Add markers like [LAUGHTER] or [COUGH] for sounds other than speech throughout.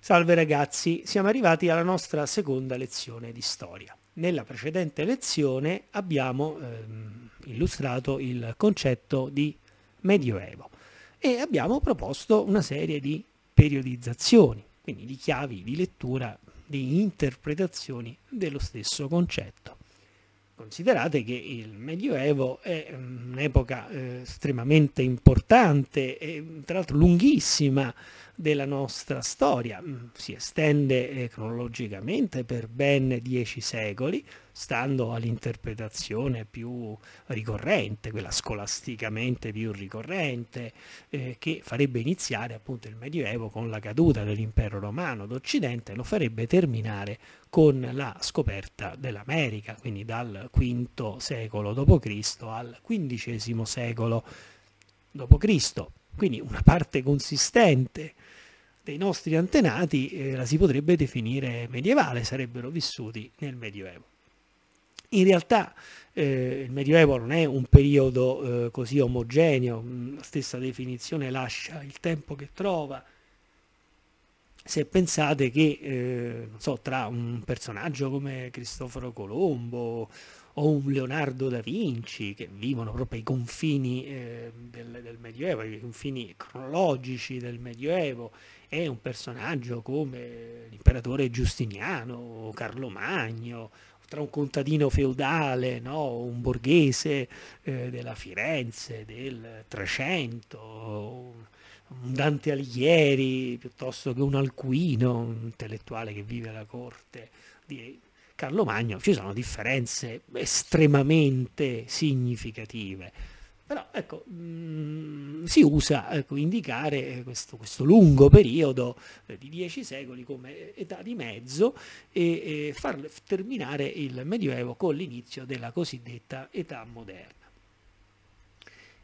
Salve ragazzi, siamo arrivati alla nostra seconda lezione di storia. Nella precedente lezione abbiamo ehm, illustrato il concetto di medioevo e abbiamo proposto una serie di periodizzazioni, quindi di chiavi di lettura, di interpretazioni dello stesso concetto. Considerate che il Medioevo è ehm, un'epoca eh, estremamente importante e tra l'altro lunghissima della nostra storia. Mm, si estende eh, cronologicamente per ben dieci secoli, stando all'interpretazione più ricorrente, quella scolasticamente più ricorrente, eh, che farebbe iniziare appunto il Medioevo con la caduta dell'impero romano d'Occidente e lo farebbe terminare con la scoperta dell'America, quindi dal V secolo d.C. al XV secolo d.C. Quindi una parte consistente dei nostri antenati eh, la si potrebbe definire medievale, sarebbero vissuti nel Medioevo. In realtà eh, il Medioevo non è un periodo eh, così omogeneo, mm, la stessa definizione lascia il tempo che trova. Se pensate che eh, so, tra un personaggio come Cristoforo Colombo o un Leonardo da Vinci, che vivono proprio ai confini eh, del, del Medioevo, ai confini cronologici del Medioevo, è un personaggio come l'imperatore Giustiniano, Carlo Magno, tra un contadino feudale, no? un borghese eh, della Firenze del 300, un Dante Alighieri piuttosto che un Alcuino, un intellettuale che vive alla corte di Carlo Magno, ci sono differenze estremamente significative però ecco, mh, mm, si usa ecco, indicare questo, questo, lungo periodo eh, di dieci secoli come età di mezzo e, e far terminare il Medioevo con l'inizio della cosiddetta età moderna.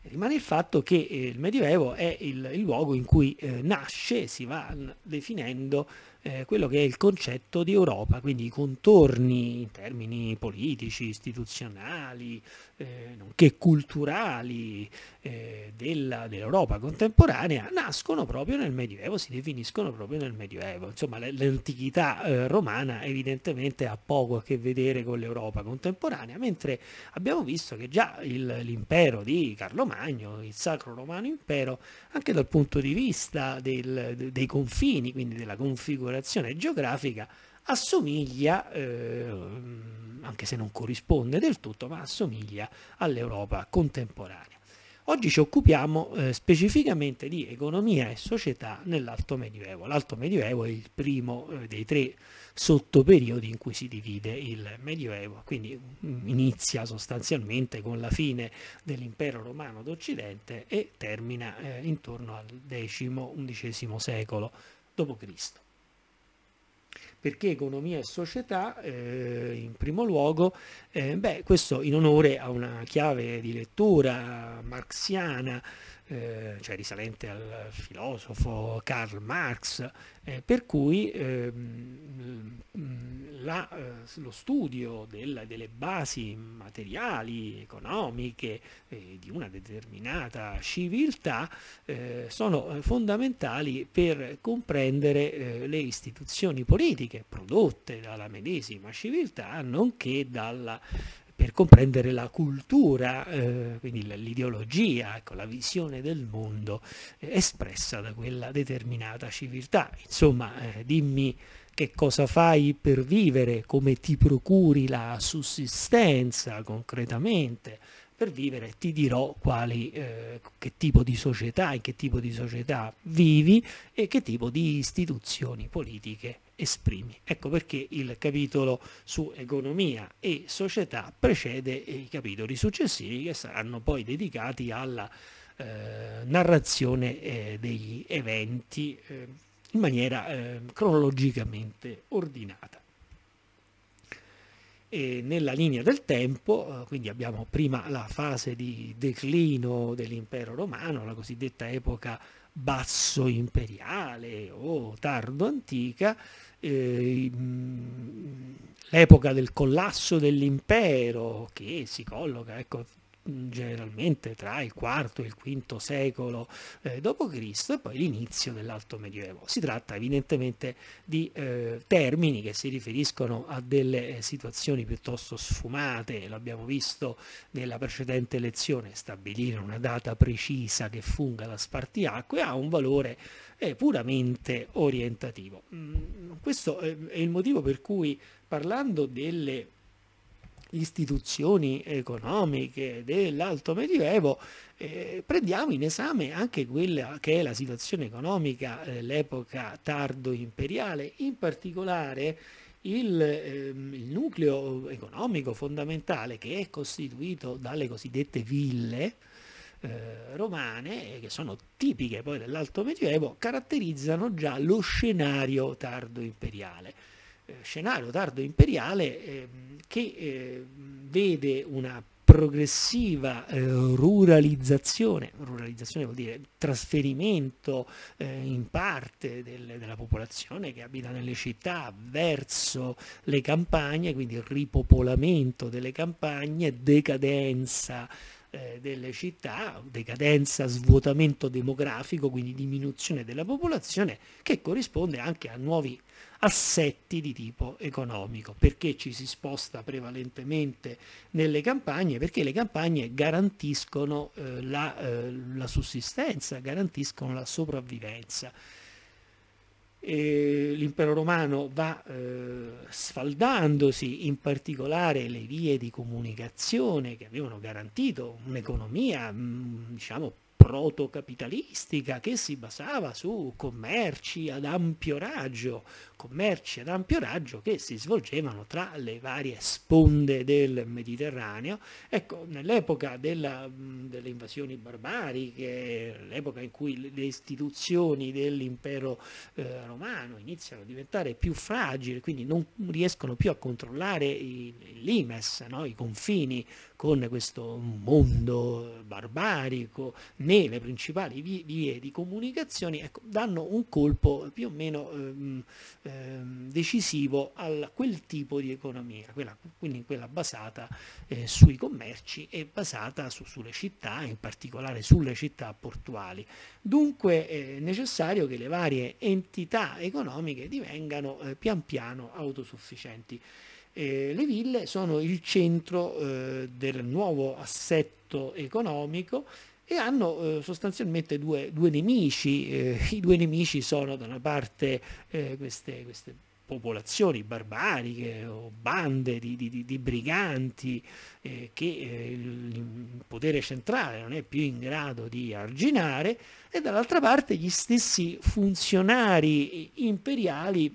Rimane il fatto che eh, il Medioevo è il, il luogo in cui eh, nasce, si va definendo eh, quello che è il concetto di Europa, quindi i contorni in termini politici, istituzionali, eh, nonché culturali eh, dell'Europa contemporanea, nascono proprio nel Medioevo, si definiscono proprio nel Medioevo. Insomma, l'antichità eh, romana evidentemente ha poco a che vedere con l'Europa contemporanea, mentre abbiamo visto che già l'impero di Carlo Magno, il Sacro Romano Impero, anche dal punto di vista del, dei confini, quindi della configurazione, esplorazione geografica assomiglia, eh, anche se non corrisponde del tutto, ma assomiglia all'Europa contemporanea. Oggi ci occupiamo eh, specificamente di economia e società nell'Alto Medioevo. L'Alto Medioevo è il primo eh, dei tre sottoperiodi in cui si divide il Medioevo, quindi mm, inizia sostanzialmente con la fine dell'impero romano d'Occidente e termina eh, intorno al X-XI secolo d.C perché economia e società eh, in primo luogo, eh, beh, questo in onore a una chiave di lettura marxiana eh, cioè risalente al filosofo Karl Marx, eh, per cui ehm, mm, eh, la, lo studio del, delle basi materiali, economiche eh, di una determinata civiltà eh, sono fondamentali per comprendere le istituzioni politiche prodotte dalla medesima civiltà, nonché dalla per comprendere la cultura, eh, quindi l'ideologia, ecco, la visione del mondo eh, espressa da quella determinata civiltà. Insomma, eh, dimmi che cosa fai per vivere, come ti procuri la sussistenza concretamente, per vivere ti dirò quali, eh, che tipo di società, in che tipo di società vivi e che tipo di istituzioni politiche esprimi. Ecco perché il capitolo su economia e società precede i capitoli successivi che saranno poi dedicati alla eh, narrazione eh, degli eventi eh, in maniera eh, cronologicamente ordinata. E nella linea del tempo, eh, quindi abbiamo prima la fase di declino dell'impero romano, la cosiddetta epoca basso imperiale o tardo antica, eh, l'epoca del collasso dell'impero che si colloca ecco, generalmente tra il IV e il V secolo eh, d.C. e poi l'inizio dell'Alto Medioevo. Si tratta evidentemente di eh, termini che si riferiscono a delle eh, situazioni piuttosto sfumate, l'abbiamo visto nella precedente lezione, stabilire una data precisa che funga da spartiacque ha un valore eh, puramente orientativo. Mm, questo è il motivo per cui parlando delle istituzioni economiche dell'alto medioevo, eh, prendiamo in esame anche quella che è la situazione economica dell'epoca eh, tardo imperiale, in particolare il, ehm, il, nucleo economico fondamentale che è costituito dalle cosiddette ville eh, romane, eh, che sono tipiche poi dell'Alto Medioevo, caratterizzano già lo scenario tardo imperiale. Eh, scenario tardo imperiale ehm, che ehm, vede una progressiva eh, ruralizzazione, ruralizzazione vuol dire trasferimento eh, in parte della popolazione che abita nelle città verso le campagne, quindi ripopolamento delle campagne, decadenza delle città, decadenza, svuotamento demografico, quindi diminuzione della popolazione, che corrisponde anche a nuovi assetti di tipo economico. Perché ci si sposta prevalentemente nelle campagne? Perché le campagne garantiscono eh, la, eh, la sussistenza, garantiscono la sopravvivenza l'impero romano va eh, sfaldandosi in particolare le vie di comunicazione che avevano garantito un'economia mm, diciamo protocapitalistica che si basava su commerci ad ampio raggio, commerci ad ampio raggio che si svolgevano tra le varie sponde del Mediterraneo. Ecco, nell'epoca delle invasioni barbariche, l'epoca in cui le istituzioni dell'impero eh, romano iniziano a diventare più fragili, quindi non riescono più a controllare il, il limes, no? i confini con questo mondo barbarico nelle principali vie, di comunicazione ecco, danno un colpo più o meno ehm, ehm, decisivo a quel tipo di economia, quella, quindi quella basata eh, sui commerci e basata su, sulle città, in particolare sulle città portuali. Dunque eh, è necessario che le varie entità economiche divengano eh, pian piano autosufficienti. Eh, le ville sono il centro eh, del nuovo assetto economico e hanno eh, sostanzialmente due, due nemici. Eh, I due nemici sono da una parte eh, queste, queste, popolazioni barbariche o bande di, di, di briganti eh, che il potere centrale non è più in grado di arginare e dall'altra parte gli stessi funzionari imperiali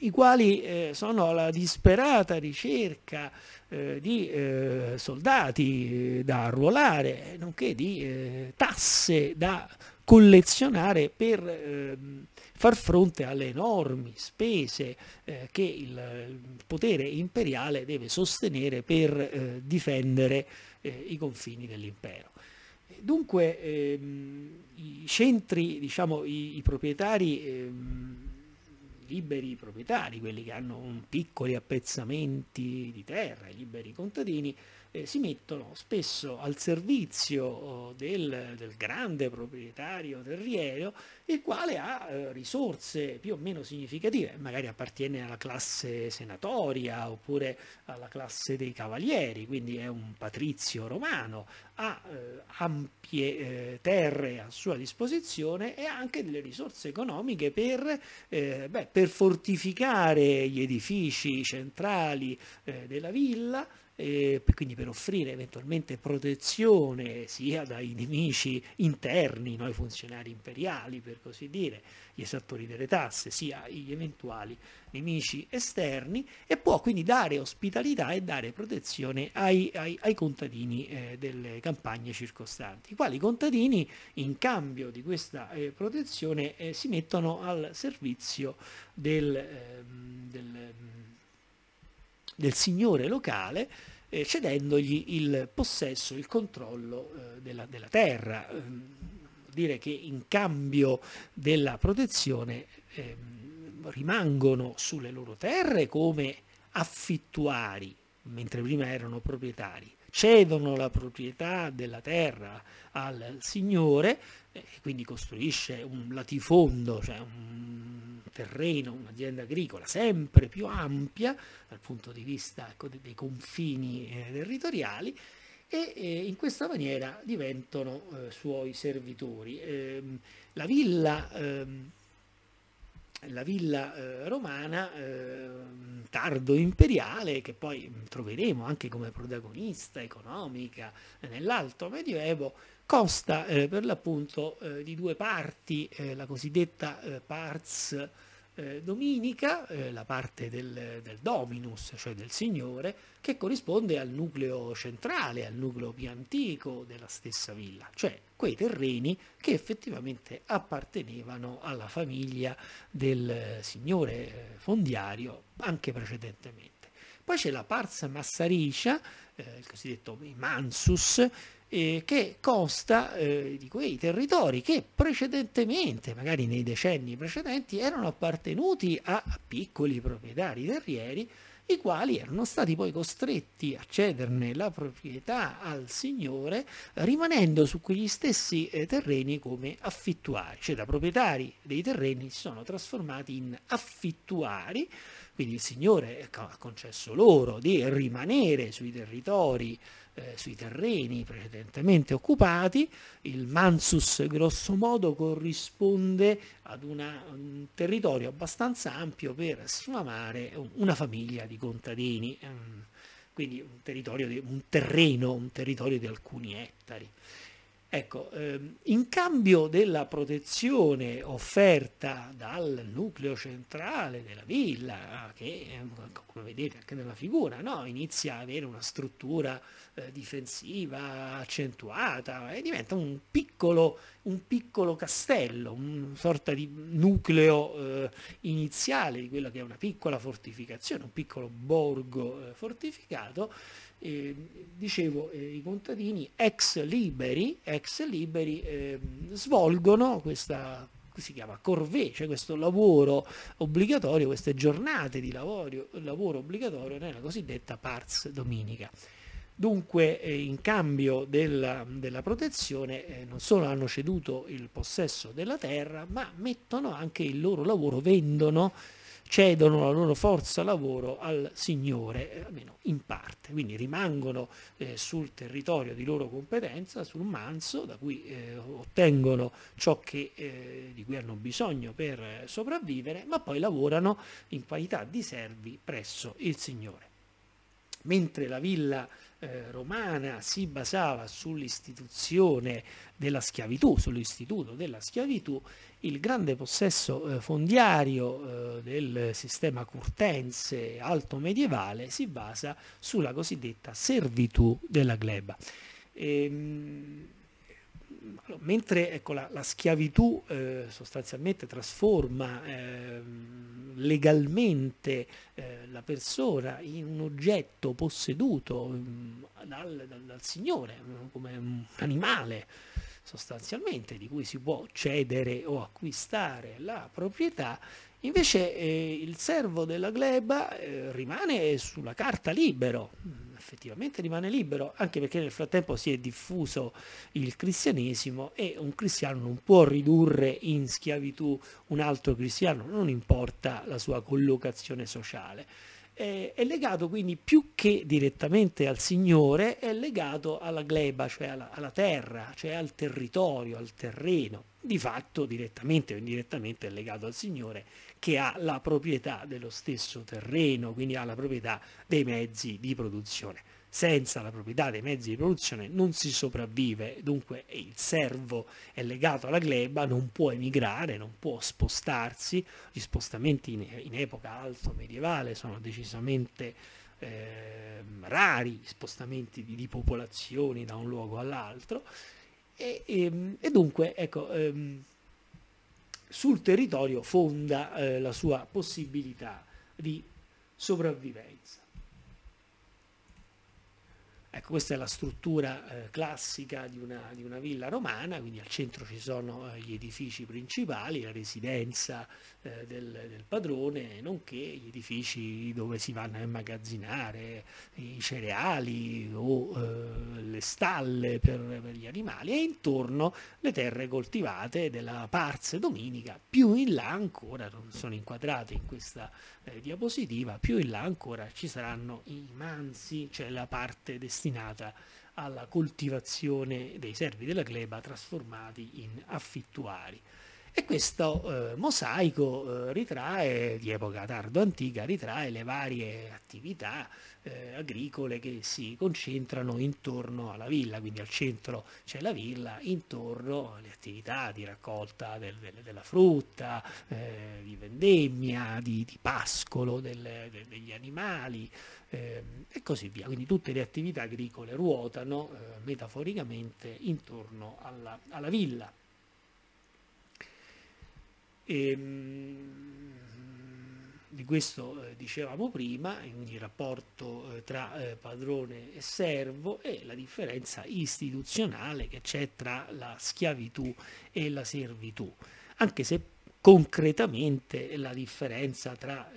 i quali eh, sono alla disperata ricerca eh, di eh, soldati eh, da arruolare, nonché di eh, tasse da collezionare per ehm, far fronte alle enormi spese eh, che il, il, potere imperiale deve sostenere per difendere i confini dell'impero. Dunque ehm, i centri, diciamo, i, i proprietari ehm, liberi proprietari, quelli che hanno piccoli appezzamenti di terra, i liberi contadini, eh, si mettono spesso al servizio oh, del, del, grande proprietario terriero, il quale ha eh, risorse più o meno significative, magari appartiene alla classe senatoria oppure alla classe dei cavalieri, quindi è un patrizio romano, ha eh, ampie eh, terre a sua disposizione e anche delle risorse economiche per, eh, beh, per fortificare gli edifici centrali eh, della villa, eh, quindi per offrire eventualmente protezione sia dai nemici interni, no, i funzionari imperiali per così dire, gli esattori delle tasse, sia gli eventuali nemici esterni e può quindi dare ospitalità e dare protezione ai, ai, ai contadini eh, delle campagne circostanti, i quali contadini in cambio di questa eh, protezione eh, si mettono al servizio del, ehm, del del signore locale, eh, cedendogli il possesso, il controllo eh, della, della, terra. Ehm, dire che in cambio della protezione eh, rimangono sulle loro terre come affittuari, mentre prima erano proprietari, cedono la proprietà della terra al signore, eh, quindi costruisce un latifondo, cioè un terreno, un'azienda agricola sempre più ampia dal punto di vista ecco, dei confini eh, territoriali e eh, in questa maniera diventano eh, suoi servitori. Ehm, la villa, ehm, la villa eh, romana, ehm, tardo imperiale, che poi mm, troveremo anche come protagonista economica eh, nell'alto medioevo, consta eh, per l'appunto eh, di due parti, eh, la cosiddetta eh, pars eh, dominica, eh, la parte del, del, dominus, cioè del signore, che corrisponde al nucleo centrale, al nucleo più antico della stessa villa, cioè quei terreni che effettivamente appartenevano alla famiglia del eh, signore eh, fondiario anche precedentemente. Poi c'è la Pars Massaricia, eh, il cosiddetto Mansus, eh, che consta eh, di quei territori che precedentemente, magari nei decenni precedenti, erano appartenuti a piccoli proprietari terrieri, i quali erano stati poi costretti a cederne la proprietà al signore rimanendo su quegli stessi eh, terreni come affittuari, cioè da proprietari dei terreni si sono trasformati in affittuari, quindi il signore ha concesso loro di rimanere sui territori eh, sui terreni precedentemente occupati, il Mansus grosso modo corrisponde ad una, un territorio abbastanza ampio per sfamare una famiglia di contadini, ehm, quindi un, territorio di, un terreno, un territorio di alcuni ettari. Ecco, ehm, in cambio della protezione offerta dal nucleo centrale della villa, che ehm, come vedete anche nella figura, no? inizia ad avere una struttura eh, difensiva accentuata e diventa un piccolo, un piccolo castello, una sorta di nucleo eh, iniziale di quella che è una piccola fortificazione, un piccolo borgo eh, fortificato. dicevo, eh, i contadini ex liberi, ex liberi ehm, svolgono questa si chiama corvée, cioè questo lavoro obbligatorio, queste giornate di lavoro, lavoro obbligatorio nella cosiddetta pars dominica. Dunque eh, in cambio della, della protezione eh, non solo hanno ceduto il possesso della terra, ma mettono anche il loro lavoro, vendono, cedono la loro forza lavoro al Signore, eh, almeno in parte, quindi rimangono eh, sul territorio di loro competenza, sul manso, da cui eh, ottengono ciò che, eh, di cui hanno bisogno per sopravvivere, ma poi lavorano in qualità di servi presso il Signore. Mentre la villa eh, romana si basava sull'istituzione della schiavitù, sull'istituto della schiavitù, il grande possesso eh, fondiario eh, del sistema curtense alto medievale si basa sulla cosiddetta servitù della gleba. Ehm, mentre ecco, la, la, schiavitù eh, sostanzialmente trasforma eh, legalmente eh, la persona in un oggetto posseduto mh, mm, dal, dal, dal, Signore, mh, mm, come un animale sostanzialmente di cui si può cedere o acquistare la proprietà, Invece eh, il servo della gleba eh, rimane sulla carta libero, mm, effettivamente rimane libero, anche perché nel frattempo si è diffuso il cristianesimo e un cristiano non può ridurre in schiavitù un altro cristiano, non importa la sua collocazione sociale. Eh, è legato quindi più che direttamente al Signore, è legato alla gleba, cioè alla, alla terra, cioè al territorio, al terreno. Di fatto direttamente o indirettamente è legato al Signore che ha la proprietà dello stesso terreno, quindi ha la proprietà dei mezzi di produzione. Senza la proprietà dei mezzi di produzione non si sopravvive, dunque il servo è legato alla gleba, non può emigrare, non può spostarsi, gli spostamenti in, in epoca alto medievale sono decisamente eh, rari, spostamenti di, di popolazioni da un luogo all'altro e, e, ehm, e, dunque ecco... Ehm, sul territorio fonda eh, la sua possibilità di sopravvivenza. Ecco, questa è la struttura eh, classica di una, di una, villa romana, quindi al centro ci sono eh, gli edifici principali, la residenza eh, del, del, padrone, nonché gli edifici dove si vanno a immagazzinare i cereali o eh, le stalle per, per, gli animali e intorno le terre coltivate della Parse Dominica, più in là ancora, non sono inquadrate in questa eh, diapositiva, più in là ancora ci saranno i manzi, cioè la parte destinata alla coltivazione dei servi della gleba trasformati in affittuari. E questo eh, mosaico eh, ritrae, di epoca tardo-antica, ritrae le varie attività eh, agricole che si concentrano intorno alla villa, quindi al centro c'è la villa, intorno alle attività di raccolta del, del, della frutta, eh, di vendemmia, di, di pascolo del, degli animali ehm, e così via. Quindi tutte le attività agricole ruotano eh, metaforicamente intorno alla, alla villa. E, ehm, di questo eh, dicevamo prima, quindi il rapporto eh, tra eh, padrone e servo e la differenza istituzionale che c'è tra la schiavitù e la servitù, anche se concretamente la differenza tra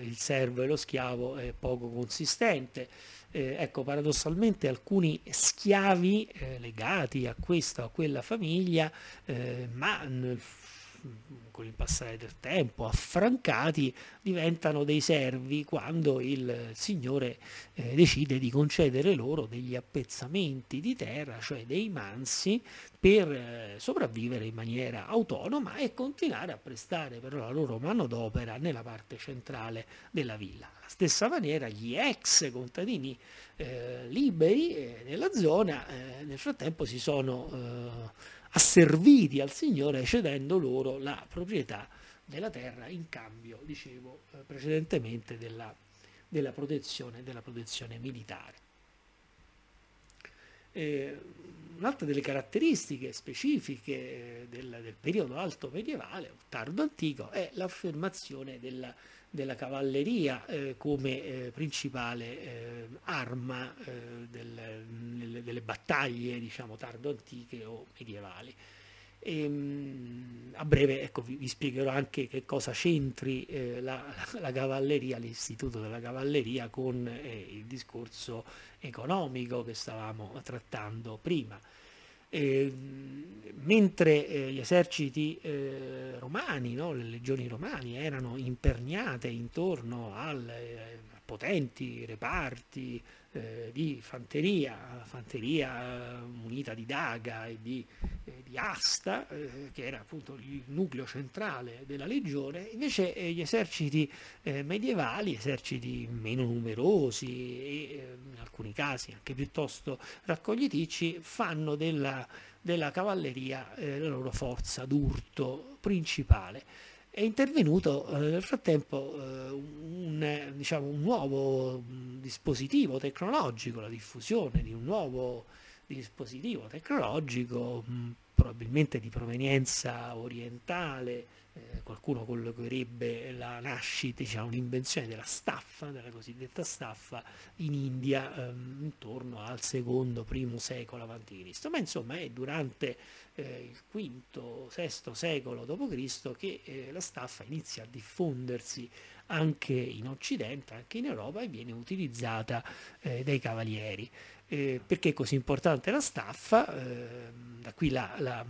il servo e lo schiavo è poco consistente. ecco, paradossalmente alcuni schiavi legati a questa o a quella famiglia, ma nel con il passare del tempo, affrancati, diventano dei servi quando il Signore eh, decide di concedere loro degli appezzamenti di terra, cioè dei mansi, per eh, sopravvivere in maniera autonoma e continuare a prestare però la loro manodopera nella parte centrale della villa. Alla stessa maniera gli ex contadini eh, liberi eh, nella zona eh, nel frattempo si sono eh, asserviti al Signore cedendo loro la proprietà della terra in cambio, dicevo eh, precedentemente, della, della, protezione, della protezione militare. Eh, un'altra delle caratteristiche specifiche eh, del, del, periodo alto medievale o tardo antico è l'affermazione della, della cavalleria eh, come eh, principale eh, arma eh, del, delle battaglie diciamo tardo antiche o medievali. E, ehm, a breve ecco, vi, vi, spiegherò anche che cosa c'entri eh, la, [LAUGHS] la, cavalleria, l'istituto della cavalleria con eh, il discorso economico che stavamo trattando prima. E, ehm, mentre eh, gli eserciti eh, romani, no, le legioni romane erano imperniate intorno al eh, potenti reparti eh, di fanteria, fanteria eh, munita di daga e di, eh, di asta, eh, che era appunto il nucleo centrale della legione, invece eh, gli eserciti eh, medievali, eserciti meno numerosi e ehm, in alcuni casi anche piuttosto raccogliticci, fanno della, della cavalleria la loro forza d'urto principale è intervenuto eh, nel frattempo eh, un, diciamo, un, nuovo mm, dispositivo tecnologico, la diffusione di un nuovo dispositivo tecnologico mm, probabilmente di provenienza orientale, eh, qualcuno collocherebbe la nascita, diciamo, l'invenzione della staffa, della cosiddetta staffa, in India ehm, intorno al secondo, primo secolo avanti Cristo. Ma insomma è durante eh, il V, VI secolo d.C. che eh, la staffa inizia a diffondersi anche in Occidente, anche in Europa e viene utilizzata eh, dai cavalieri. Eh, perché è così importante la staffa? Ehm, da qui la, la,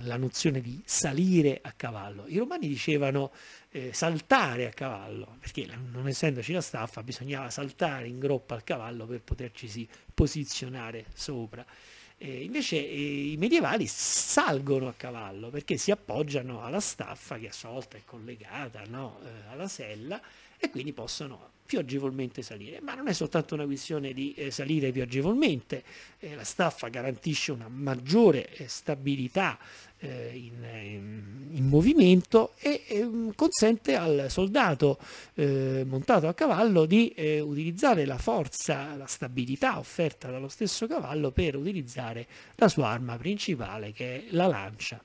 la, nozione di salire a cavallo. I romani dicevano eh, saltare a cavallo, perché non essendoci la staffa bisognava saltare in groppa al cavallo per poterci posizionare sopra. Eh, invece i medievali salgono a cavallo perché si appoggiano alla staffa che a sua volta è collegata no, eh, alla sella e quindi possono più agevolmente salire. Ma non è soltanto una questione di eh, salire più agevolmente, eh, la staffa garantisce una maggiore eh, stabilità eh, in, in, in, movimento e, e ehm, consente al soldato eh, montato a cavallo di eh, utilizzare la forza, la stabilità offerta dallo stesso cavallo per utilizzare la sua arma principale che è la lancia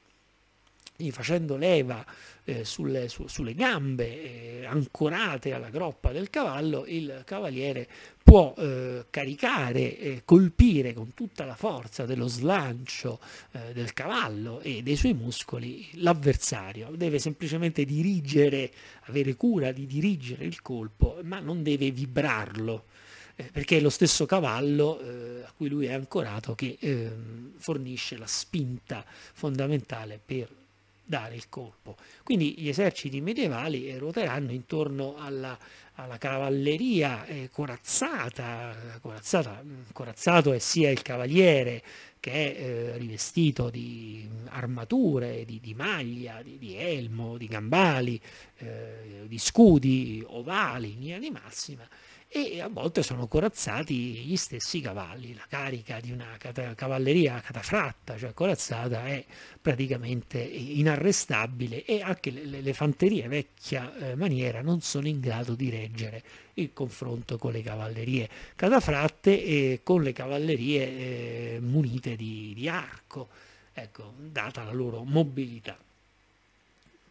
quindi facendo leva eh, sulle, su, sulle, gambe eh, ancorate alla groppa del cavallo, il cavaliere può eh, caricare, colpire con tutta la forza dello slancio eh, del cavallo e dei suoi muscoli l'avversario, deve semplicemente dirigere, avere cura di dirigere il colpo, ma non deve vibrarlo. Eh, perché è lo stesso cavallo eh, a cui lui è ancorato che ehm, fornisce la spinta fondamentale per dare il colpo. Quindi gli eserciti medievali eh, ruoteranno intorno alla, alla cavalleria eh, corazzata, corazzata, corazzato è sia il cavaliere che è eh, rivestito di armature, di, di maglia, di, di, elmo, di gambali, eh, di scudi ovali in linea di massima, e a volte sono corazzati gli stessi cavalli. La carica di una cavalleria catafratta, cioè corazzata, è praticamente inarrestabile e anche le, fanterie vecchia eh, maniera non sono in grado di reggere il confronto con le cavallerie catafratte e con le cavallerie eh, munite di, di arco, ecco, data la loro mobilità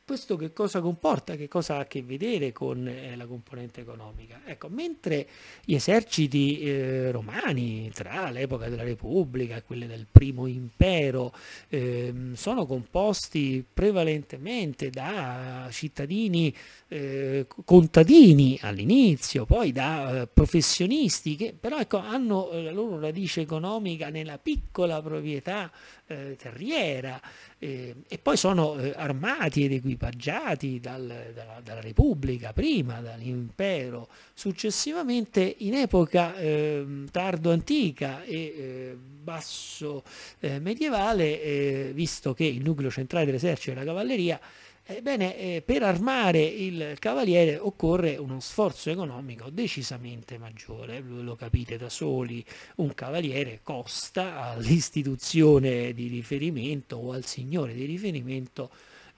questo che cosa comporta, che cosa ha a che vedere con eh, la componente economica. Ecco, mentre gli eserciti eh, romani tra l'epoca della Repubblica e quelle del primo impero eh, sono composti prevalentemente da cittadini eh, contadini all'inizio, poi da eh, professionisti che però ecco, hanno eh, la loro radice economica nella piccola proprietà terriera, e poi sono eh, armati ed equipaggiati dal, dalla, dalla, Repubblica prima, dall'impero successivamente, in epoca ehm, eh, tardo-antica e basso eh, medievale, eh, visto che il nucleo centrale dell'esercito è la cavalleria, Ebbene, eh, per armare il cavaliere occorre uno sforzo economico decisamente maggiore, lo capite da soli, un cavaliere costa all'istituzione di riferimento o al signore di riferimento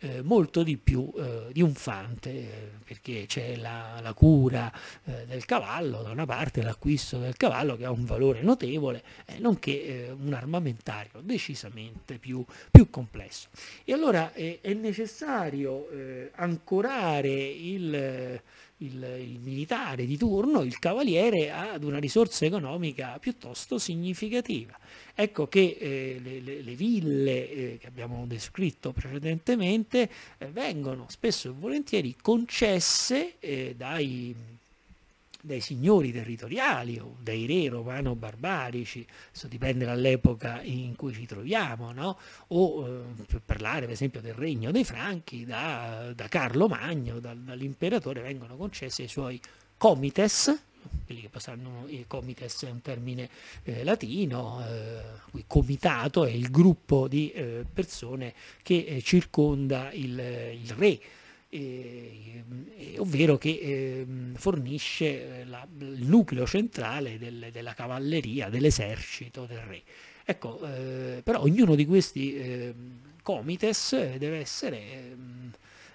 eh, molto di più eh, di un fante, eh, perché c'è la, la, cura eh, del cavallo, da una parte l'acquisto del cavallo che ha un valore notevole, eh, nonché eh, un armamentario decisamente più, più complesso. E allora è necessario ancorare il il, il militare di turno, il cavaliere, ad una risorsa economica piuttosto significativa. Ecco che eh, le, le, le, ville eh, che abbiamo descritto precedentemente eh, vengono spesso e volentieri concesse eh, dai dai signori territoriali o dai re romano-barbarici, questo dipende dall'epoca in cui ci troviamo, no? o eh, per parlare per esempio del regno dei Franchi, da, da Carlo Magno, da, dall'imperatore vengono concessi ai suoi comites, quelli che passano, il eh, comites è un termine eh, latino, eh, comitato è il gruppo di eh, persone che eh, circonda il, il re, eh, ovvero che ehm, eh, fornisce la, il nucleo centrale del, della cavalleria, dell'esercito del re. Ecco, eh, però ognuno di questi ehm, comites eh, deve essere ehm,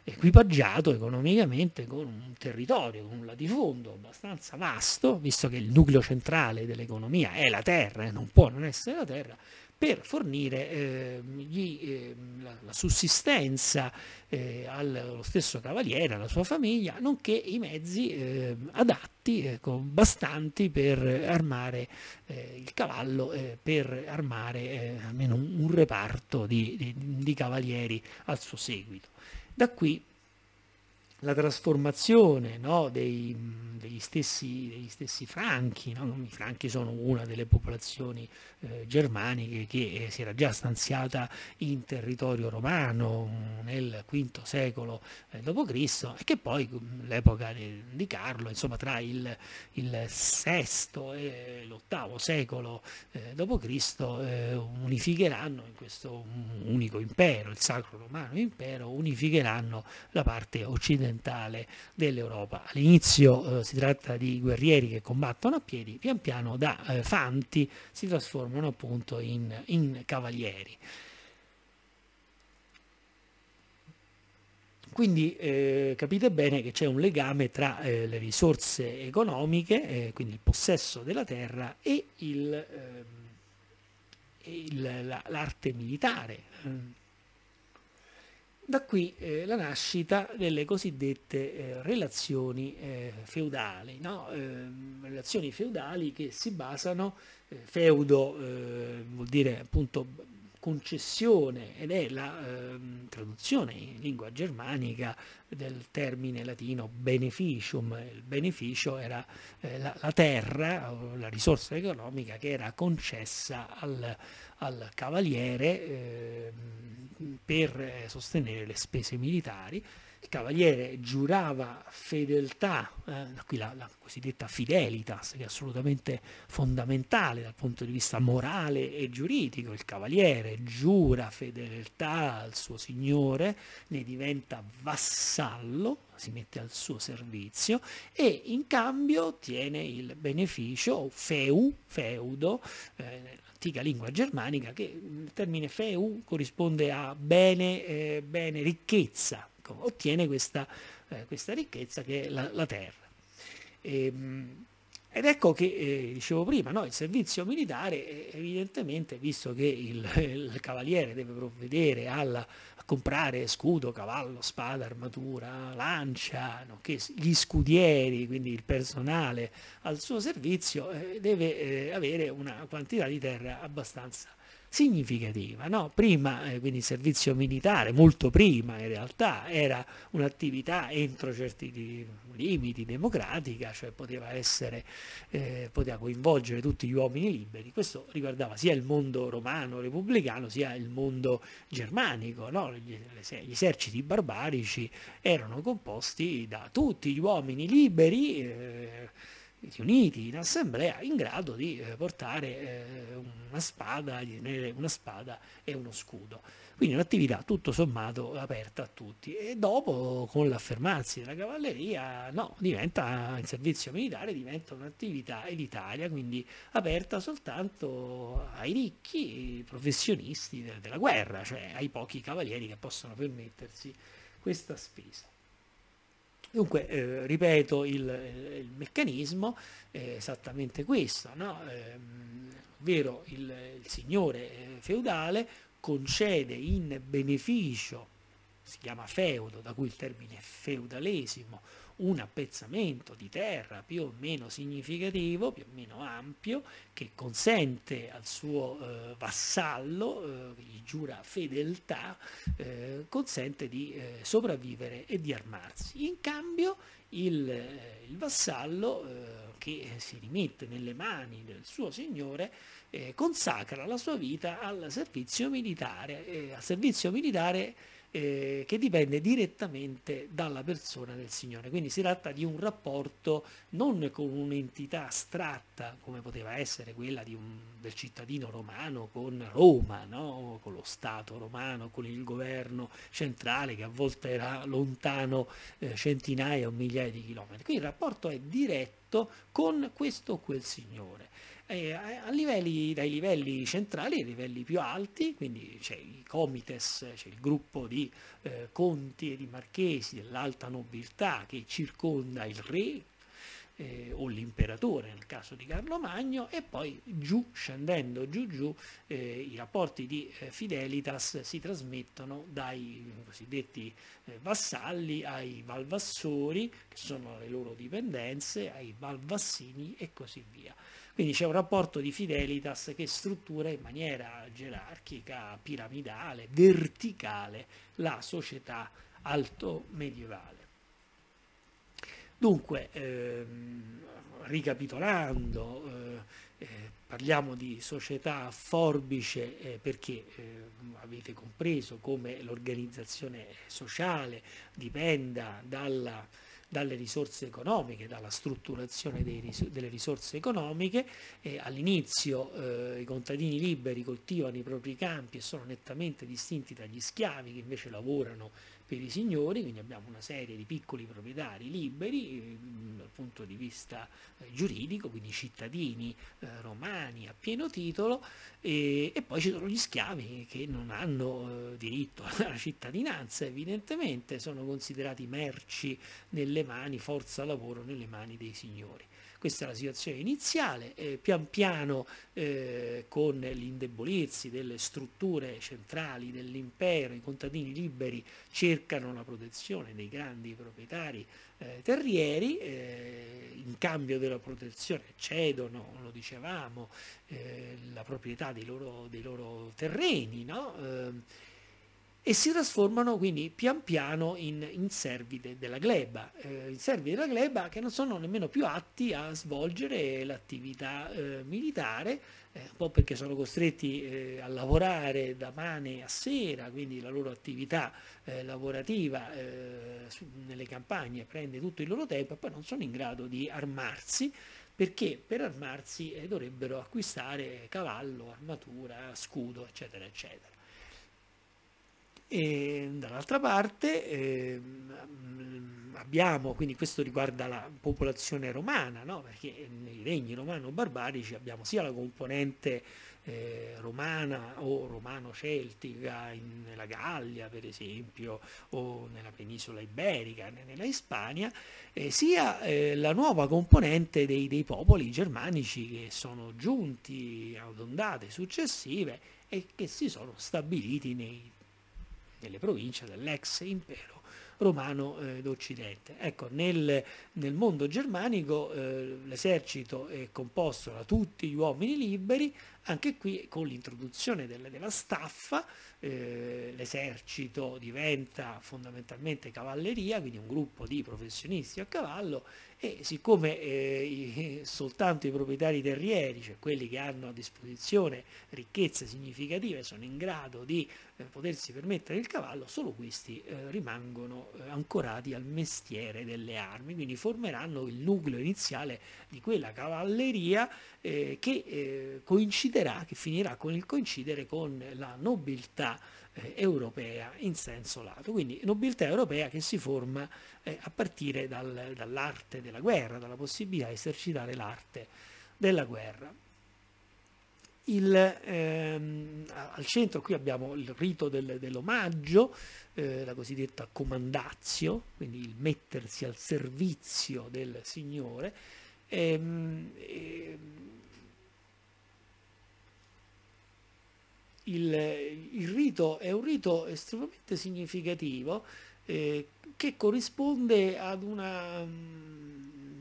equipaggiato economicamente con un territorio, con un latifondo abbastanza vasto, visto che il nucleo centrale dell'economia è la terra e eh, non può non essere la terra, per fornire eh, gli, eh, la, la, sussistenza eh, allo stesso cavaliere, alla sua famiglia, nonché i mezzi ehm, adatti, eh, bastanti per armare eh, il cavallo, eh, per armare almeno un, un reparto di, di, di cavalieri al suo seguito. Da qui la trasformazione no, dei, degli, stessi, degli, stessi, franchi, no? i franchi sono una delle popolazioni eh, germaniche che eh, si era già stanziata in territorio romano nel V secolo eh, d.C. e che poi mm, l'epoca di Carlo, insomma tra il, il VI e l'VIII secolo eh, d.C. unificheranno in questo unico impero, il Sacro Romano Impero, unificheranno la parte occidentale occidentale dell'Europa. All'inizio eh, si tratta di guerrieri che combattono a piedi, pian piano da eh, fanti si trasformano appunto in, in cavalieri. Quindi eh, capite bene che c'è un legame tra eh, le risorse economiche, eh, quindi il possesso della terra e ehm, l'arte militare. Ehm, da qui eh, la nascita delle cosiddette eh, relazioni eh, feudali, no? Ehm, relazioni feudali che si basano, eh, feudo eh, vuol dire appunto concessione ed è la eh, traduzione in lingua germanica del termine latino beneficium, il beneficio era eh, la, la, terra, la risorsa economica che era concessa al, al cavaliere ehm, eh, per sostenere le spese militari il cavaliere giurava fedeltà, eh, qui la, la, cosiddetta fidelitas, che è assolutamente fondamentale dal punto di vista morale e giuridico, il cavaliere giura fedeltà al suo signore, ne diventa vassallo, si mette al suo servizio e in cambio ottiene il beneficio, feu, feudo, eh, antica lingua germanica, che mm, il termine feu corrisponde a bene, eh, bene ricchezza, Ecco, ottiene questa, eh, questa ricchezza che è la, la terra. E, ehm, ed ecco che, eh, dicevo prima, no, il servizio militare evidentemente, visto che il, il cavaliere deve provvedere alla, a comprare scudo, cavallo, spada, armatura, lancia, nonché gli scudieri, quindi il personale al suo servizio, eh, deve eh, avere una quantità di terra abbastanza significativa. No? Prima, eh, quindi il servizio militare, molto prima in realtà, era un'attività entro certi limiti democratica, cioè poteva, essere, eh, poteva coinvolgere tutti gli uomini liberi. Questo riguardava sia il mondo romano repubblicano sia il mondo germanico. No? Gli, gli, eserciti barbarici erano composti da tutti gli uomini liberi. Eh, riuniti in assemblea in grado di eh, portare eh, una spada, di tenere una spada e uno scudo. Quindi un'attività tutto sommato aperta a tutti e dopo con l'affermarsi della cavalleria no, diventa il servizio militare diventa un'attività elitaria, quindi aperta soltanto ai ricchi professionisti de della guerra, cioè ai pochi cavalieri che possono permettersi questa spesa. Dunque, eh, ripeto, il, il meccanismo è esattamente questo, no? eh, ovvero il, il signore eh, feudale concede in beneficio, si chiama feudo, da cui il termine feudalesimo, un appezzamento di terra più o meno significativo, più o meno ampio, che consente al suo eh, vassallo, eh, che gli giura fedeltà, eh, consente di eh, sopravvivere e di armarsi. In cambio il, eh, il vassallo eh, che si rimette nelle mani del suo signore consacra la sua vita al servizio militare, al servizio militare eh, che dipende direttamente dalla persona del Signore. Quindi si tratta di un rapporto non con un'entità astratta come poteva essere quella un, del cittadino romano con Roma, no? con lo Stato romano, con il governo centrale che a volte era lontano eh, centinaia o migliaia di chilometri. Qui il rapporto è diretto con questo o quel Signore eh, a, livelli, dai livelli centrali ai livelli più alti, quindi c'è i comites, c'è il gruppo di eh, conti e di marchesi dell'alta nobiltà che circonda il re eh, o l'imperatore nel caso di Carlo Magno e poi giù, scendendo giù giù, eh, i rapporti di eh, fidelitas si trasmettono dai cosiddetti eh, vassalli ai valvassori, che sono le loro dipendenze, ai valvassini e così via. Quindi c'è un rapporto di fidelitas che struttura in maniera gerarchica, piramidale, verticale la società alto medievale. Dunque, ehm, ricapitolando, eh, eh, parliamo di società a forbice eh, perché ehm, avete compreso come l'organizzazione sociale dipenda dalla dalle risorse economiche, dalla strutturazione ris delle risorse economiche. All'inizio eh, i contadini liberi coltivano i propri campi e sono nettamente distinti dagli schiavi che invece lavorano per i signori, quindi abbiamo una serie di piccoli proprietari liberi mm, dal punto di vista eh, giuridico, quindi cittadini eh, romani a pieno titolo, e, e poi ci sono gli schiavi che non hanno eh, diritto [LAUGHS] alla cittadinanza, evidentemente sono considerati merci nelle mani, forza lavoro nelle mani dei signori. Questa è la situazione iniziale, eh, pian piano eh, con l'indebolirsi delle strutture centrali dell'impero, i contadini liberi cercano la protezione dei grandi proprietari eh, terrieri, eh, in cambio della protezione cedono, lo dicevamo, eh, la proprietà dei loro, dei loro terreni. No? Ehm, e si trasformano quindi pian piano in, in servide della gleba, eh, in servide della gleba che non sono nemmeno più atti a svolgere l'attività eh, militare, eh, un po' perché sono costretti eh, a lavorare da mane a sera, quindi la loro attività eh, lavorativa eh, su, nelle campagne prende tutto il loro tempo e poi non sono in grado di armarsi perché per armarsi dovrebbero acquistare cavallo, armatura, scudo, eccetera, eccetera. E mm, dall'altra parte eh, abbiamo, quindi questo riguarda la popolazione romana, no? perché nei regni romano-barbarici abbiamo sia la componente eh, romana o romano-celtica nella Gallia per esempio o nella penisola iberica, nella Ispania, eh, sia eh, la nuova componente dei, dei, popoli germanici che sono giunti ad ondate successive e che si sono stabiliti nei delle province dell'ex impero romano eh, d'Occidente. Ecco, nel, nel, mondo germanico eh, l'esercito è composto da tutti gli uomini liberi, anche qui con l'introduzione della, della staffa eh, l'esercito diventa fondamentalmente cavalleria, quindi un gruppo di professionisti a cavallo e siccome eh, i, soltanto i proprietari terrieri, cioè quelli che hanno a disposizione ricchezze significative, sono in grado di per potersi permettere il cavallo, solo questi eh, rimangono eh, ancorati al mestiere delle armi, quindi formeranno il nucleo iniziale di quella cavalleria eh, che eh, coinciderà, che finirà con il coincidere con la nobiltà eh, europea in senso lato, quindi nobiltà europea che si forma eh, a partire dal, dall'arte della guerra, dalla possibilità di esercitare l'arte della guerra. Il, ehm, al centro qui abbiamo il rito del, dell'omaggio, eh, la cosiddetta comandazio, quindi il mettersi al servizio del Signore. Ehm, ehm, il, il, rito è un rito estremamente significativo eh, che corrisponde ad una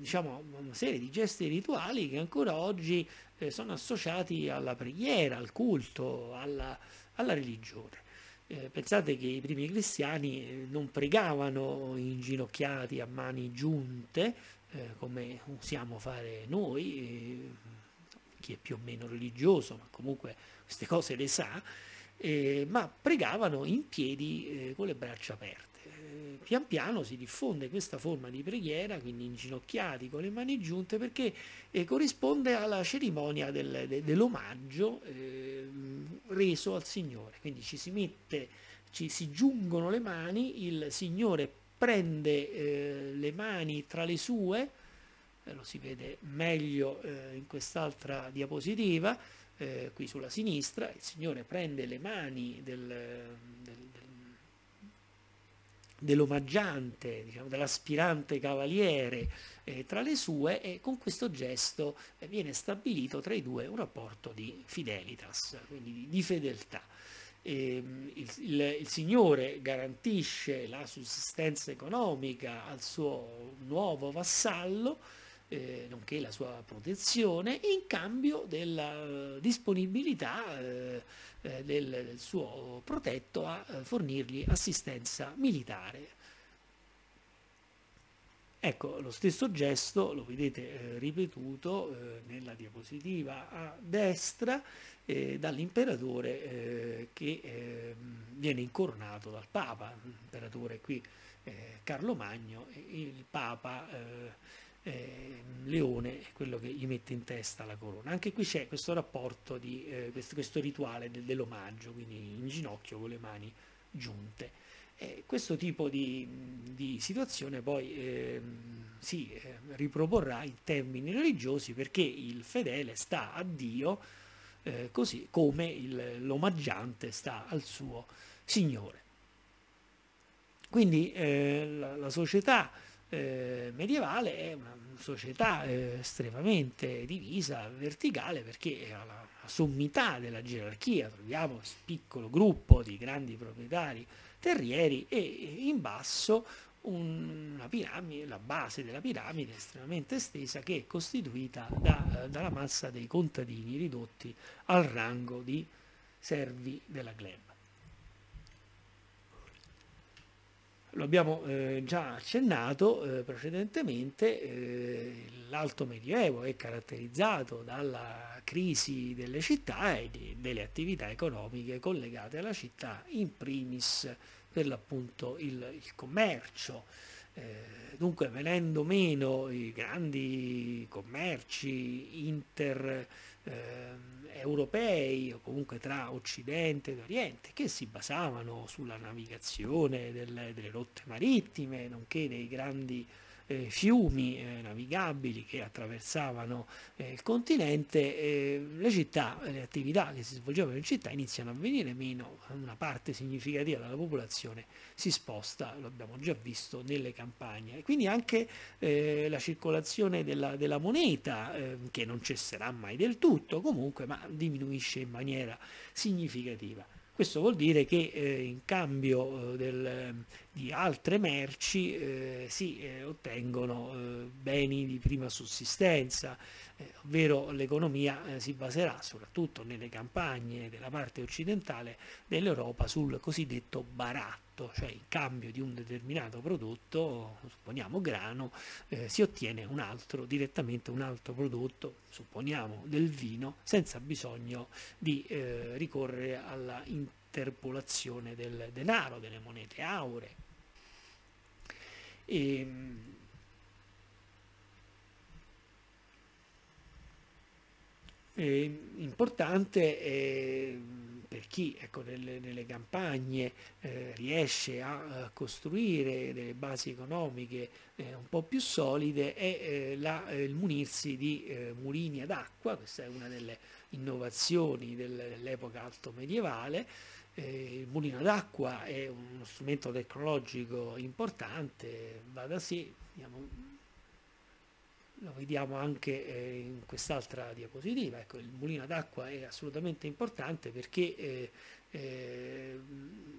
diciamo, una serie di gesti rituali che ancora oggi eh, sono associati alla preghiera, al culto, alla, alla religione. Eh, pensate che i primi cristiani eh, non pregavano inginocchiati a mani giunte, eh, come usiamo fare noi, eh, chi è più o meno religioso, ma comunque queste cose le sa, eh, ma pregavano in piedi con le braccia aperte. Eh, pian piano si diffonde questa forma di preghiera, quindi inginocchiati con le mani giunte, perché eh, corrisponde alla cerimonia del, de, dell'omaggio eh, reso al Signore. Quindi ci si mette, ci si giungono le mani, il Signore prende eh, le mani tra le sue, eh, lo si vede meglio eh, in quest'altra diapositiva, qui sulla sinistra, il Signore prende le mani del, del dell'omaggiante, diciamo, dell'aspirante cavaliere eh, tra le sue e con questo gesto eh, viene stabilito tra i due un rapporto di fidelitas, quindi di, fedeltà. E, ehm, il, il, il, signore garantisce la sussistenza economica al suo nuovo vassallo eh, nonché la sua protezione, in cambio della eh, disponibilità eh, del, eh, del, suo protetto a eh, fornirgli assistenza militare. Ecco, lo stesso gesto lo vedete eh, ripetuto eh, nella diapositiva a destra eh, dall'imperatore che ehm, viene incoronato dal Papa, l'imperatore qui Carlo Magno, il Papa eh, leone è quello che gli mette in testa la corona. Anche qui c'è questo rapporto di eh, questo, questo, rituale del, dell'omaggio, quindi in ginocchio con le mani giunte. Eh, questo tipo di, di situazione poi ehm, si ehm, riproporrà in termini religiosi perché il fedele sta a Dio eh, così come l'omaggiante sta al suo Signore. Quindi eh, la, la società eh, medievale è una società eh, estremamente divisa, verticale, perché alla, sommità della gerarchia troviamo un piccolo gruppo di grandi proprietari terrieri e in basso una piramide, la base della piramide estremamente estesa che è costituita da, eh, dalla massa dei contadini ridotti al rango di servi della gleba. lo abbiamo eh, già accennato eh, precedentemente, eh, l'alto medioevo è caratterizzato dalla crisi delle città e di, delle attività economiche collegate alla città, in primis per l'appunto il, il commercio. Eh, dunque venendo meno i grandi commerci inter eh, europei o comunque tra Occidente ed Oriente che si basavano sulla navigazione delle, delle rotte marittime, nonché dei grandi eh, fiumi eh, navigabili che attraversavano eh, il continente, eh, le città, eh, le attività che si svolgevano in città iniziano a venire meno, una parte significativa della popolazione si sposta, lo abbiamo già visto, nelle campagne. E quindi anche la circolazione della, della moneta, che non cesserà mai del tutto comunque, ma diminuisce in maniera significativa. Questo vuol dire che eh, in cambio eh, del, ehm, di altre merci eh, si eh, ottengono eh, beni di prima sussistenza, ovvero l'economia si baserà soprattutto nelle campagne della parte occidentale dell'Europa sul cosiddetto baratto prodotto, cioè in cambio di un determinato prodotto, supponiamo grano, eh, si ottiene un altro, direttamente un altro prodotto, supponiamo del vino, senza bisogno di eh, ricorrere alla interpolazione del denaro, delle monete auree. E, ehm, eh, importante eh, per chi ecco, nelle, nelle campagne eh, riesce a, a, eh, costruire delle basi economiche eh, un po' più solide è eh, la, il munirsi di mulini ad acqua, questa è una delle innovazioni del, dell'epoca alto medievale, il mulino d'acqua è uno strumento tecnologico importante, va da sé, diciamo, lo vediamo anche eh, in quest'altra diapositiva, ecco, il mulino d'acqua è assolutamente importante perché eh, eh,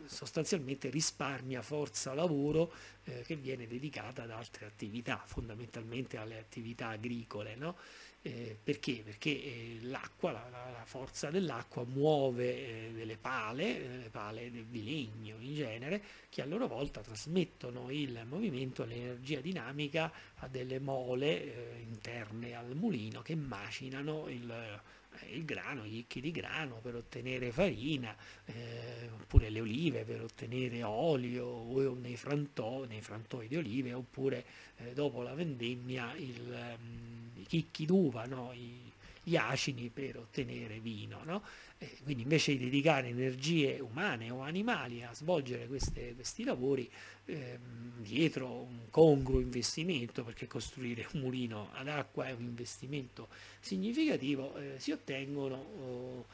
sostanzialmente risparmia forza lavoro eh, che viene dedicata ad altre attività, fondamentalmente alle attività agricole. No? Eh, perché? Perché eh, l'acqua, la, la, forza dell'acqua muove eh, delle pale, delle pale di legno in genere, che a loro volta trasmettono il movimento, l'energia dinamica a delle mole eh, interne al mulino che macinano il eh, il grano, gli chili di grano per ottenere farina, eh, oppure le olive per ottenere olio o nei, frantò, nei frantoi di olive, oppure eh, dopo la vendemmia il, um, i chicchi d'uva, no? I, gli acini per ottenere vino. No? Eh, quindi invece di dedicare energie umane o animali a svolgere queste, questi lavori, Ehm, dietro un congruo investimento, perché costruire un mulino ad acqua è un investimento significativo, eh, si, ottengono, oh,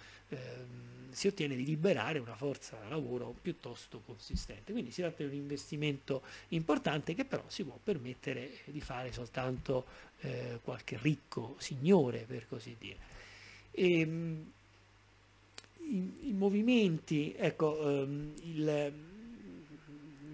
si ottiene di liberare una forza lavoro piuttosto consistente. Quindi si tratta di un investimento importante che però si può permettere di fare soltanto eh, qualche ricco signore, per così dire. E, ehm, i, i, movimenti, ecco, ehm, il,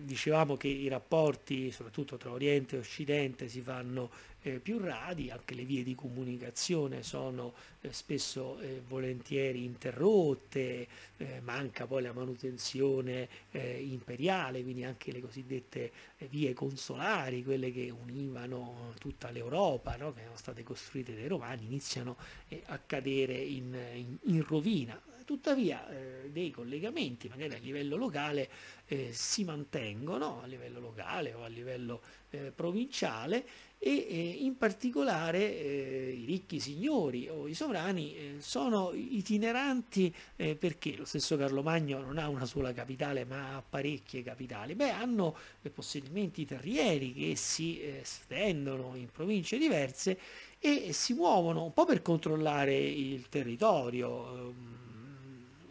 dicevamo che i rapporti soprattutto tra Oriente e Occidente si fanno eh, più radi, anche le vie di comunicazione sono eh, spesso eh, volentieri interrotte, eh, manca poi la manutenzione eh, imperiale, quindi anche le cosiddette eh, vie consolari, quelle che univano tutta l'Europa, no? che erano state costruite dai Romani, iniziano a cadere in, in, in rovina tuttavia eh, dei collegamenti magari a livello locale eh, si mantengono a livello locale o a livello eh, provinciale e eh, in particolare eh, i ricchi signori o i sovrani eh, sono itineranti perché lo stesso Carlo Magno non ha una sola capitale ma ha parecchie capitali, beh hanno possedimenti terrieri che si stendono in province diverse e si muovono un po' per controllare il territorio ehm,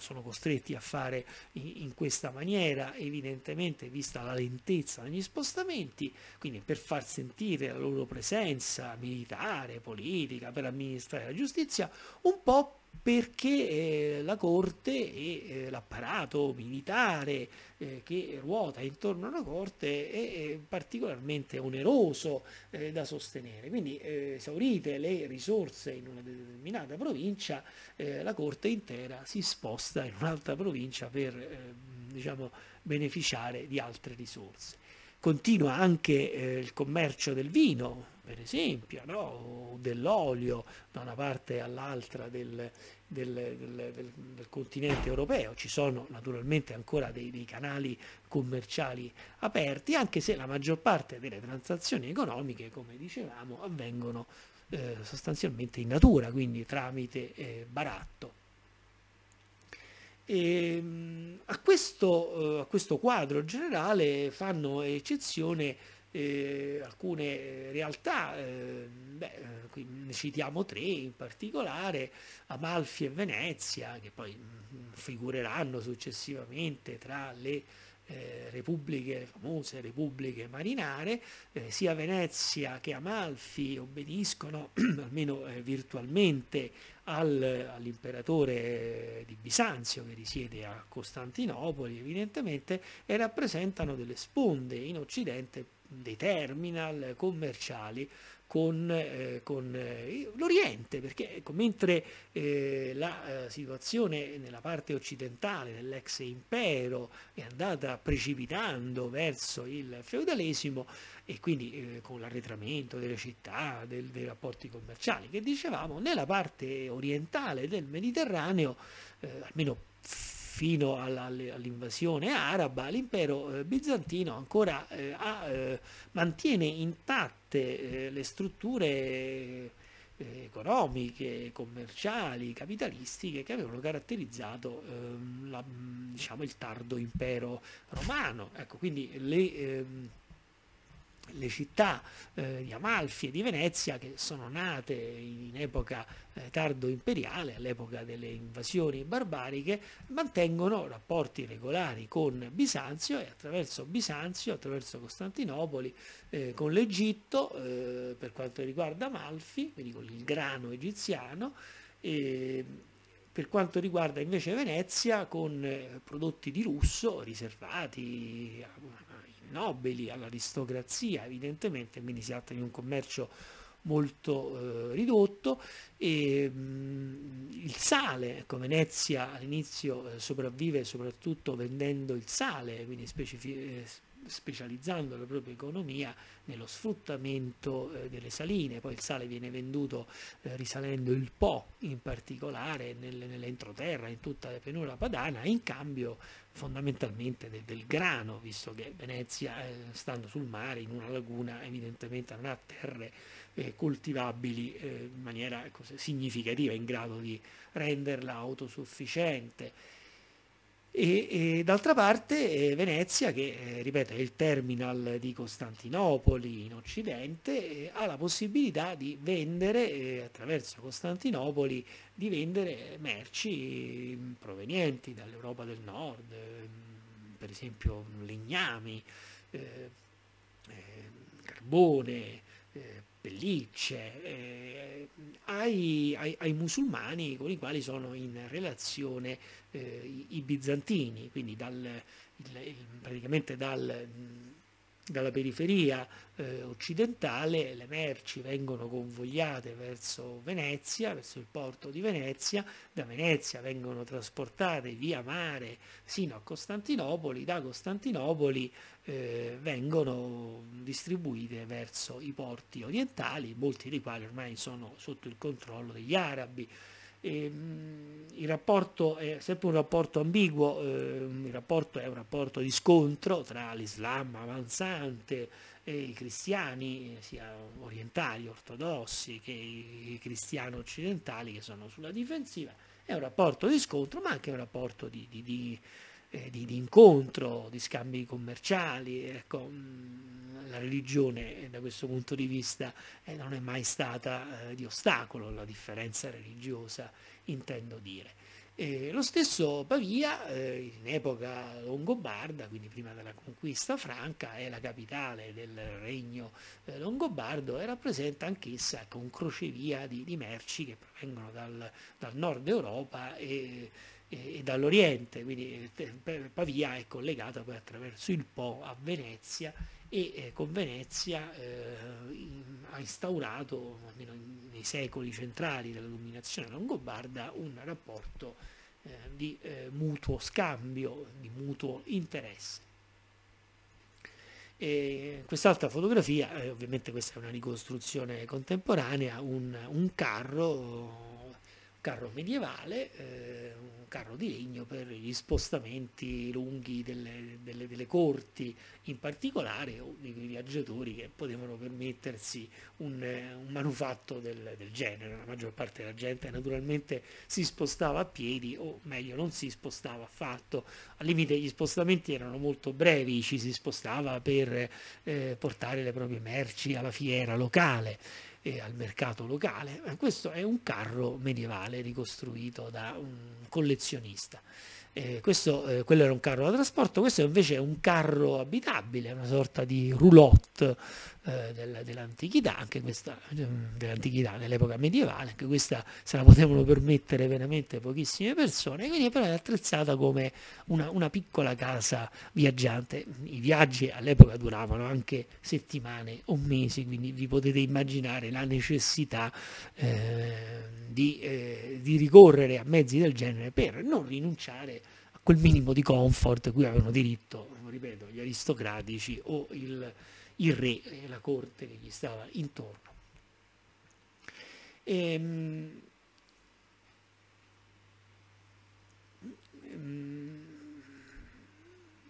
sono costretti a fare in, in questa maniera, evidentemente vista la lentezza negli spostamenti, quindi per far sentire la loro presenza militare, politica, per amministrare la giustizia, un po' perché eh, la corte e eh, l'apparato militare eh, che ruota intorno alla corte è, è particolarmente oneroso eh, da sostenere. Quindi eh, esaurite le risorse in una determinata provincia, eh, la corte intera si sposta in un'altra provincia per diciamo, beneficiare di altre risorse. Continua anche il commercio del vino, per esempio, no? dell'olio da una parte all'altra del, del, del, del, continente europeo. Ci sono naturalmente ancora dei, dei, canali commerciali aperti, anche se la maggior parte delle transazioni economiche, come dicevamo, avvengono eh, sostanzialmente in natura, quindi tramite eh, baratto. E, ehm, a, questo, eh, a questo quadro generale fanno eccezione eh, alcune eh, realtà, eh, beh, eh, ne citiamo tre in particolare, Amalfi e Venezia, che poi mm, figureranno successivamente tra le eh, repubbliche, famose repubbliche marinare, eh, sia Venezia che Amalfi obbediscono [CLEARS THROAT] almeno eh, virtualmente al, all'imperatore eh, di Bisanzio che risiede a Costantinopoli evidentemente e rappresentano delle sponde in Occidente dei terminal commerciali con, eh, con eh, l'Oriente, perché ecco, mentre eh, la eh, situazione nella parte occidentale dell'ex impero è andata precipitando verso il feudalesimo e quindi eh, con l'arretramento delle città, del, dei rapporti commerciali che dicevamo, nella parte orientale del Mediterraneo, almeno fino all'invasione araba, l'impero eh, bizantino ancora eh, ha, eh, mantiene intatte le strutture economiche, commerciali, capitalistiche che avevano caratterizzato ehm, la, diciamo, il tardo impero romano. Ecco, quindi le, ehm, le città eh, di Amalfi e di Venezia che sono nate in epoca eh, tardo imperiale, all'epoca delle invasioni barbariche, mantengono rapporti regolari con Bisanzio e attraverso Bisanzio, attraverso Costantinopoli, eh, con l'Egitto eh, per quanto riguarda Amalfi, quindi con il grano egiziano. E, per quanto riguarda invece Venezia, con eh, prodotti di lusso riservati a nobili, all'aristocrazia evidentemente, quindi si tratta di un commercio molto eh, ridotto e mh, mm, il sale, ecco Venezia all'inizio eh, sopravvive soprattutto vendendo il sale, quindi eh, specializzando la propria economia nello sfruttamento eh, delle saline, poi il sale viene venduto eh, risalendo il Po in particolare nel, nell'entroterra, in tutta la pianura padana, in cambio fondamentalmente del, del grano, visto che Venezia, eh, stando sul mare, in una laguna, evidentemente non ha terre eh, coltivabili eh, in maniera così, ecco, significativa, in grado di renderla autosufficiente e, e, d'altra parte eh, Venezia, che eh, ripeto è il terminal di Costantinopoli in Occidente, eh, ha la possibilità di vendere attraverso Costantinopoli di vendere merci mm, provenienti dall'Europa del Nord, mm, per esempio mm, legnami, carbone, pellicce, eh, ai, ai, ai, musulmani con i quali sono in relazione eh, i, i, bizantini, quindi dal, il, il, praticamente dal dalla periferia eh, occidentale le merci vengono convogliate verso Venezia, verso il porto di Venezia, da Venezia vengono trasportate via mare sino a Costantinopoli, da Costantinopoli eh, vengono distribuite verso i porti orientali, molti dei quali ormai sono sotto il controllo degli arabi. Ehm, il rapporto è sempre un rapporto ambiguo, ehm, il rapporto è un rapporto di scontro tra l'Islam avanzante e i cristiani, sia orientali, ortodossi, che i cristiani occidentali che sono sulla difensiva, è un rapporto di scontro ma anche un rapporto di, di, di eh, di, di, incontro, di scambi commerciali. Ecco, mm, la religione eh, da questo punto di vista eh, non è mai stata eh, di ostacolo, alla differenza religiosa intendo dire. Eh, lo stesso Pavia, eh, in epoca longobarda, quindi prima della conquista franca, è la capitale del regno eh, longobardo e rappresenta anch'essa ecco, un crocevia di, di merci che provengono dal, dal nord Europa e e, e dall'Oriente, quindi eh, Pavia è collegata poi attraverso il Po a Venezia e eh, con Venezia eh, in, ha instaurato, almeno nei secoli centrali della dominazione longobarda, un rapporto eh, di eh, mutuo scambio, di mutuo interesse. Quest'altra fotografia, eh, ovviamente questa è una ricostruzione contemporanea, un, un carro, un carro medievale, carro di legno per gli spostamenti lunghi delle, delle, delle corti in particolare o di quei viaggiatori che potevano permettersi un, un manufatto del, del, genere. La maggior parte della gente naturalmente si spostava a piedi o meglio non si spostava affatto. Al limite gli spostamenti erano molto brevi, ci si spostava per eh, portare le proprie merci alla fiera locale e al mercato locale. Questo è un carro medievale ricostruito da un collezionista. Eh, questo, eh, quello era un carro da trasporto, questo invece è un carro abitabile, una sorta di roulotte eh, dell'antichità, anche questa ehm, dell'antichità, dell'epoca medievale, anche questa se la potevano permettere veramente pochissime persone, quindi però è attrezzata come una, una piccola casa viaggiante. I viaggi all'epoca duravano anche settimane o mesi, quindi vi potete immaginare la necessità eh, di, eh, di ricorrere a mezzi del genere per non rinunciare a quel minimo di comfort cui avevano diritto, ripeto, gli aristocratici o il il re e eh, la corte che gli stava intorno. E, ehm, mm,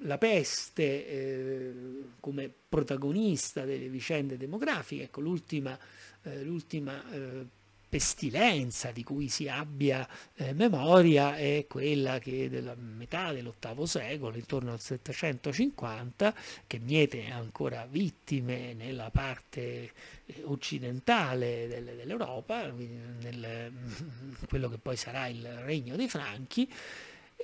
la peste eh, come protagonista delle vicende demografiche, ecco l'ultima, eh, l'ultima eh, pestilenza di cui si abbia eh, memoria è quella che della metà dell'VIII secolo, intorno al 750, che miete ancora vittime nella parte eh, occidentale dell'Europa, nel, mm, quello che poi sarà il regno dei Franchi,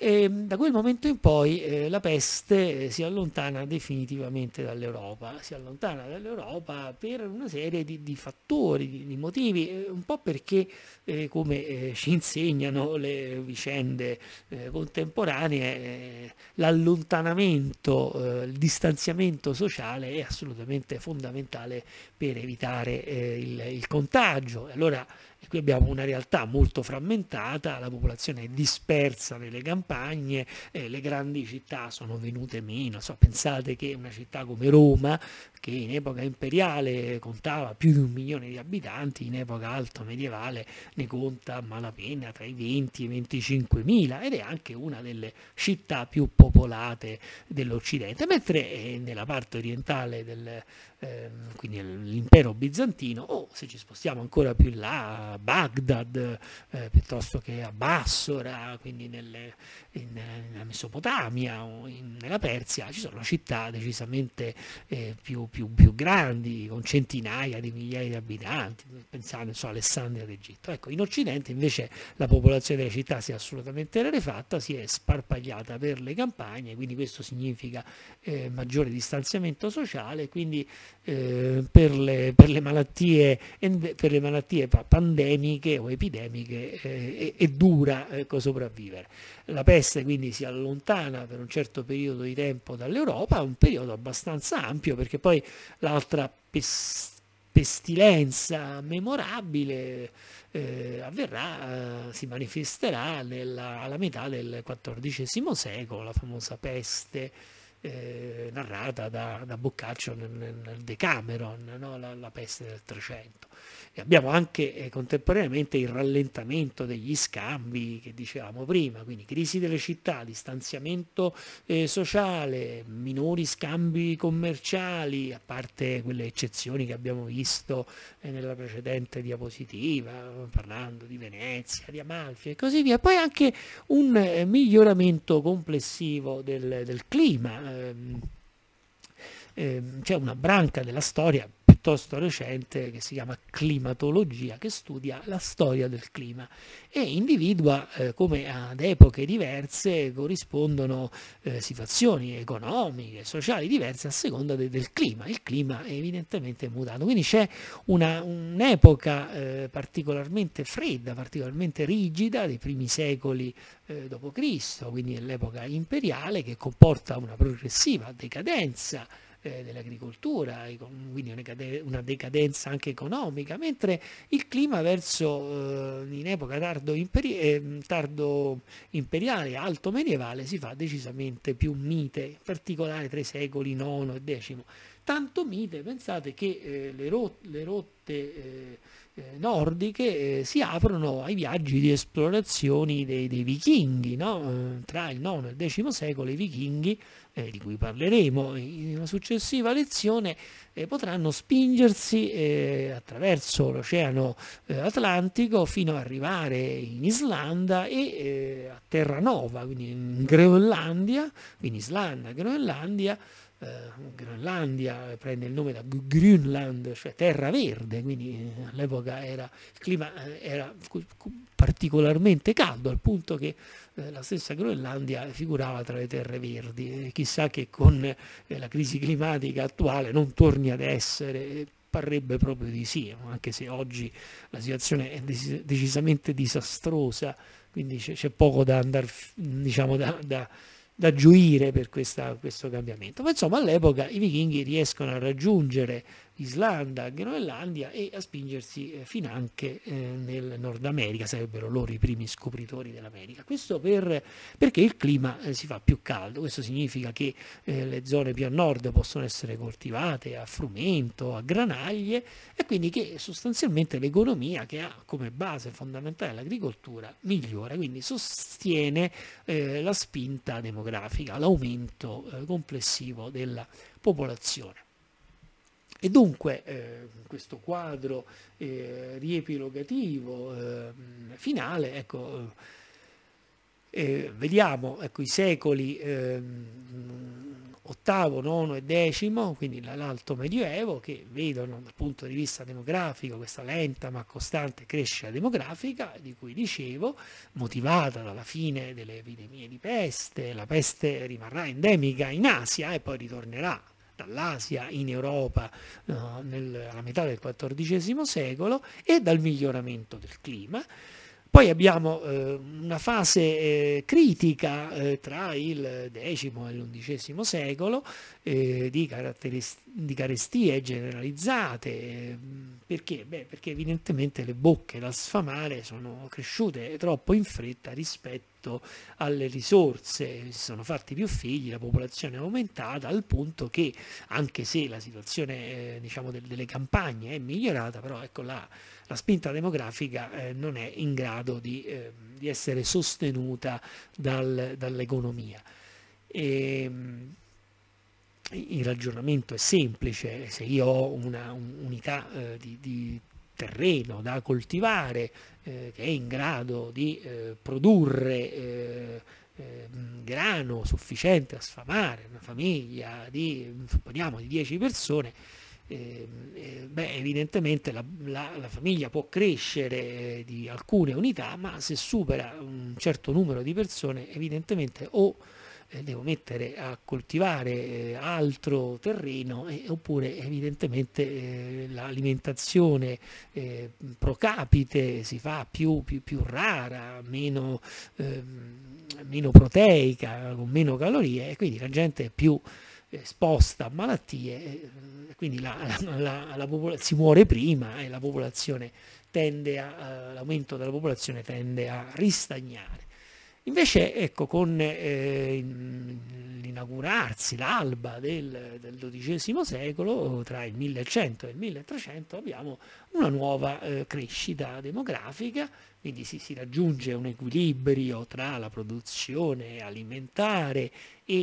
e da quel momento in poi eh, la peste eh, si allontana definitivamente dall'Europa, si allontana dall'Europa per una serie di, di fattori, di, di, motivi, eh, un po' perché eh, come eh, ci insegnano le vicende eh, contemporanee, l'allontanamento, il distanziamento sociale è assolutamente fondamentale per evitare il, il contagio. Allora, e qui abbiamo una realtà molto frammentata, la popolazione è dispersa nelle campagne, eh, le grandi città sono venute meno. So, pensate che una città come Roma, che in epoca imperiale contava più di un milione di abitanti, in epoca alto medievale ne conta a malapena tra i 20 e i 25 mila ed è anche una delle città più popolate dell'Occidente, mentre eh, nella parte orientale del, ehm, quindi l'impero bizantino, o se ci spostiamo ancora più in là, a Baghdad, eh, piuttosto che a Bassora, quindi nelle, in, nella Mesopotamia o in, nella Persia, ci sono città decisamente eh, più, più, più, grandi, con centinaia di migliaia di abitanti, pensando so, Alessandria d'Egitto. Ecco, in Occidente invece la popolazione delle città si è assolutamente rarefatta, si è sparpagliata per le campagne, quindi questo significa eh, maggiore distanziamento sociale, quindi eh, per, le, per, le malattie, per, le, malattie, pandemiche o epidemiche eh, è, è, dura ecco, sopravvivere. La peste quindi si allontana per un certo periodo di tempo dall'Europa, un periodo abbastanza ampio perché poi l'altra peste pestilenza memorabile eh, avverrà, eh, si manifesterà nella, alla metà del XIV secolo, la famosa peste eh, narrata da, da Boccaccio nel, nel Decameron, no? la, la, peste del Trecento. E abbiamo anche eh, contemporaneamente il rallentamento degli scambi che dicevamo prima, quindi crisi delle città, distanziamento eh, sociale, minori scambi commerciali, a parte quelle eccezioni che abbiamo visto eh, nella precedente diapositiva, parlando di Venezia, di Amalfi e così via. Poi anche un eh, miglioramento complessivo del, del clima. Ehm, ehm c'è una branca della storia piuttosto recente che si chiama Climatologia, che studia la storia del clima e individua eh, come ad epoche diverse corrispondono eh, situazioni economiche, sociali diverse a seconda de del clima. Il clima è evidentemente mutato, quindi c'è un'epoca eh, particolarmente fredda, particolarmente rigida dei primi secoli eh, d.C., quindi l'epoca imperiale che comporta una progressiva decadenza eh, dell'agricoltura, quindi una decadenza anche economica, mentre il clima verso eh, in epoca tardo, imperi eh, tardo imperiale, alto medievale, si fa decisamente più mite, in particolare tra i secoli IX e X. Tanto mite, pensate che eh, le, rot le rotte eh, eh, nordiche eh, si aprono ai viaggi di esplorazioni dei, dei vichinghi, no? Eh, tra il IX e il X secolo i vichinghi, eh, di cui parleremo in una successiva lezione, eh, potranno spingersi eh, attraverso l'Oceano Atlantico fino ad arrivare in Islanda e a Terranova, quindi in Groenlandia, in Islanda, Groenlandia, eh, Groenlandia eh, prende il nome da Greenland, cioè terra verde, quindi eh, all'epoca il clima eh, era particolarmente caldo al punto che la stessa Groenlandia figurava tra le terre verdi. chissà che con la crisi climatica attuale non torni ad essere parrebbe proprio di sì, anche se oggi la situazione è decisamente disastrosa, quindi c'è poco da andare, diciamo, da, da da gioire per questa, questo cambiamento. Ma insomma all'epoca i vichinghi riescono a raggiungere Islanda, Groenlandia e a spingersi eh, fino anche eh, nel Nord America, sarebbero loro i primi scopritori dell'America. Questo per, perché il clima eh, si fa più caldo, questo significa che eh, le zone più a nord possono essere coltivate a frumento, a granaglie e quindi che sostanzialmente l'economia che ha come base fondamentale l'agricoltura migliora, quindi sostiene eh, la spinta demografica, l'aumento eh, complessivo della popolazione. E dunque eh, questo quadro eh, riepilogativo eh, finale, ecco, eh, eh, vediamo ecco, i secoli ehm, ottavo, nono e decimo, quindi l'alto medioevo, che vedono dal punto di vista demografico questa lenta ma costante crescita demografica, di cui dicevo, motivata dalla fine delle epidemie di peste, la peste rimarrà endemica in Asia e poi ritornerà dall'Asia in Europa no, eh, nel, alla metà del XIV secolo e dal miglioramento del clima. Poi abbiamo eh, una fase eh, critica eh, tra il X e l'XI secolo eh, di, di, carestie generalizzate. Eh, perché? Beh, perché evidentemente le bocche da sfamare sono cresciute troppo in fretta rispetto rispetto alle risorse, si sono fatti più figli, la popolazione è aumentata al punto che anche se la situazione eh, diciamo, del, delle campagne è migliorata, però ecco, la, la spinta demografica eh, non è in grado di, eh, di essere sostenuta dal, dall'economia. E, ehm, il ragionamento è semplice, se io ho una un, unità eh, di, di, terreno da coltivare eh, che è in grado di eh, produrre eh, ehm, grano sufficiente a sfamare una famiglia di, supponiamo, di 10 persone, ehm, eh, beh, evidentemente la, la, la, famiglia può crescere eh, di alcune unità, ma se supera un certo numero di persone, evidentemente o eh, devo mettere a coltivare eh, altro terreno eh, oppure evidentemente eh, l'alimentazione eh, pro capite si fa più, più, più rara, meno, ehm, meno proteica, con meno calorie e quindi la gente è più esposta a malattie, eh, quindi la, la, la, si muore prima e l'aumento della popolazione tende a ristagnare. Invece, ecco, con eh, l'inaugurarsi, l'alba del, del, XII secolo, tra il 1100 e il 1300, abbiamo una nuova eh, crescita demografica quindi si, si raggiunge un equilibrio tra la produzione alimentare e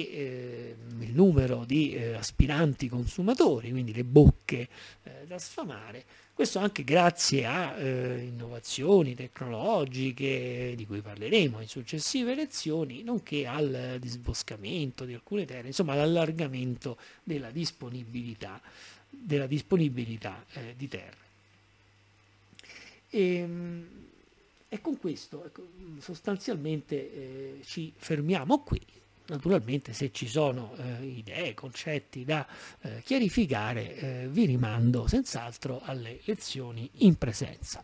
eh, il numero di eh, aspiranti consumatori, quindi le bocche eh, da sfamare. Questo anche grazie a eh, innovazioni tecnologiche di cui parleremo in successive lezioni, nonché al disboscamento di alcune terre, insomma all'allargamento della disponibilità, della disponibilità eh, di terre. E, ehm, e con questo ecco, sostanzialmente eh, ci fermiamo qui. Naturalmente se ci sono eh, idee, concetti da eh, chiarificare eh, vi rimando senz'altro alle lezioni in presenza.